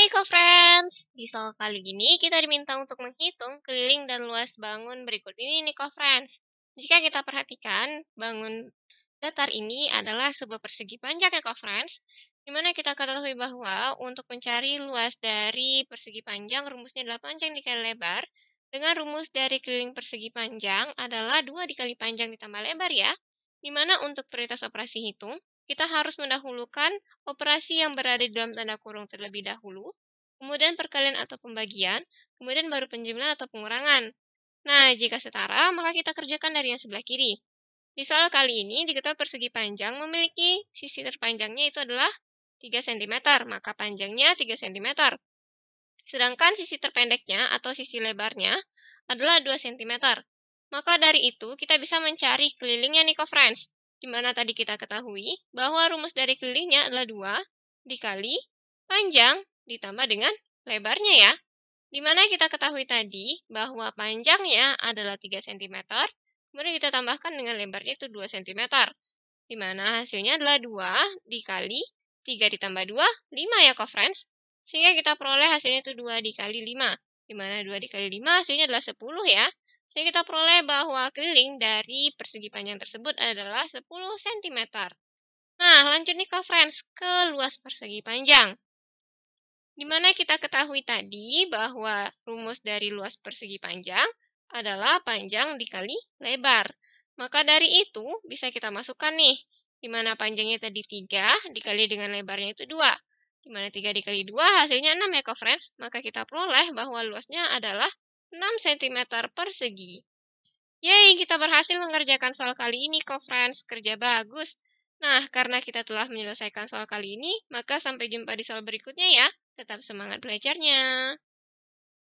Hai co-friends, di soal kali ini kita diminta untuk menghitung keliling dan luas bangun berikut ini nih co-friends. Jika kita perhatikan, bangun datar ini adalah sebuah persegi panjang ya friends di mana kita ketahui bahwa untuk mencari luas dari persegi panjang, rumusnya adalah panjang dikali lebar, dengan rumus dari keliling persegi panjang adalah 2 dikali panjang ditambah lebar ya, di mana untuk prioritas operasi hitung, kita harus mendahulukan operasi yang berada di dalam tanda kurung terlebih dahulu, kemudian perkalian atau pembagian, kemudian baru penjumlahan atau pengurangan. Nah, jika setara, maka kita kerjakan dari yang sebelah kiri. Di soal kali ini, diketahui persegi panjang memiliki sisi terpanjangnya itu adalah 3 cm, maka panjangnya 3 cm. Sedangkan sisi terpendeknya atau sisi lebarnya adalah 2 cm. Maka dari itu, kita bisa mencari kelilingnya nih, friends di mana tadi kita ketahui bahwa rumus dari kelilingnya adalah 2 dikali panjang ditambah dengan lebarnya ya. Di mana kita ketahui tadi bahwa panjangnya adalah 3 cm, kemudian kita tambahkan dengan lebarnya itu 2 cm. Di mana hasilnya adalah 2 dikali 3 ditambah 2, 5 ya kok friends. Sehingga kita peroleh hasilnya itu 2 dikali 5. Di mana 2 dikali 5 hasilnya adalah 10 ya. Jadi kita peroleh bahwa keliling dari persegi panjang tersebut adalah 10 cm. Nah, lanjut nih ke friends, ke luas persegi panjang. Dimana kita ketahui tadi bahwa rumus dari luas persegi panjang adalah panjang dikali lebar. Maka dari itu bisa kita masukkan nih, dimana panjangnya tadi 3 dikali dengan lebarnya itu 2 Dimana 3 dikali 2 hasilnya 6 ya, friends. Maka kita peroleh bahwa luasnya adalah 6 cm persegi. Yeay, kita berhasil mengerjakan soal kali ini kok, friends. Kerja bagus. Nah, karena kita telah menyelesaikan soal kali ini, maka sampai jumpa di soal berikutnya ya. Tetap semangat belajarnya.